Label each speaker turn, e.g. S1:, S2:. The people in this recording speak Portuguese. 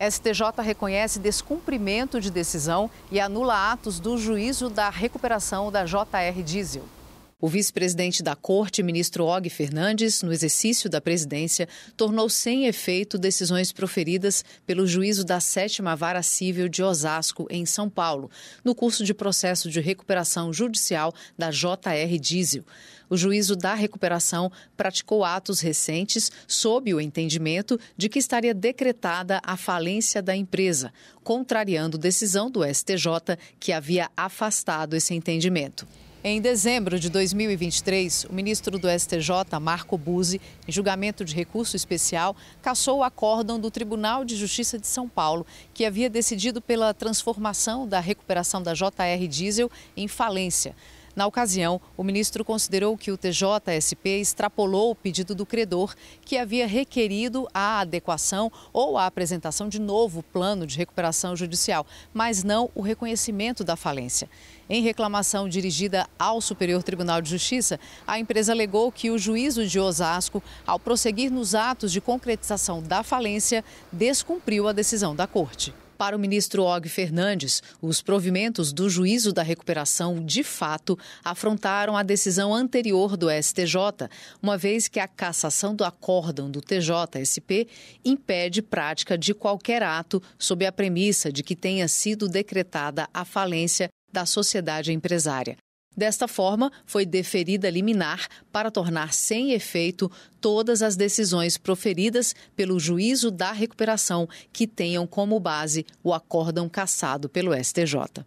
S1: STJ reconhece descumprimento de decisão e anula atos do juízo da recuperação da JR Diesel. O vice-presidente da Corte, ministro Og Fernandes, no exercício da presidência, tornou sem efeito decisões proferidas pelo juízo da Sétima Vara Civil de Osasco, em São Paulo, no curso de processo de recuperação judicial da JR Diesel. O juízo da recuperação praticou atos recentes sob o entendimento de que estaria decretada a falência da empresa, contrariando decisão do STJ que havia afastado esse entendimento. Em dezembro de 2023, o ministro do STJ, Marco Buzzi, em julgamento de recurso especial, cassou o acórdão do Tribunal de Justiça de São Paulo, que havia decidido pela transformação da recuperação da JR Diesel em falência. Na ocasião, o ministro considerou que o TJSP extrapolou o pedido do credor, que havia requerido a adequação ou a apresentação de novo plano de recuperação judicial, mas não o reconhecimento da falência. Em reclamação dirigida ao Superior Tribunal de Justiça, a empresa alegou que o juízo de Osasco, ao prosseguir nos atos de concretização da falência, descumpriu a decisão da Corte. Para o ministro Og Fernandes, os provimentos do juízo da recuperação, de fato, afrontaram a decisão anterior do STJ, uma vez que a cassação do acórdão do TJSP impede prática de qualquer ato sob a premissa de que tenha sido decretada a falência da sociedade empresária. Desta forma, foi deferida liminar para tornar sem efeito todas as decisões proferidas pelo juízo da recuperação que tenham como base o acórdão cassado pelo STJ.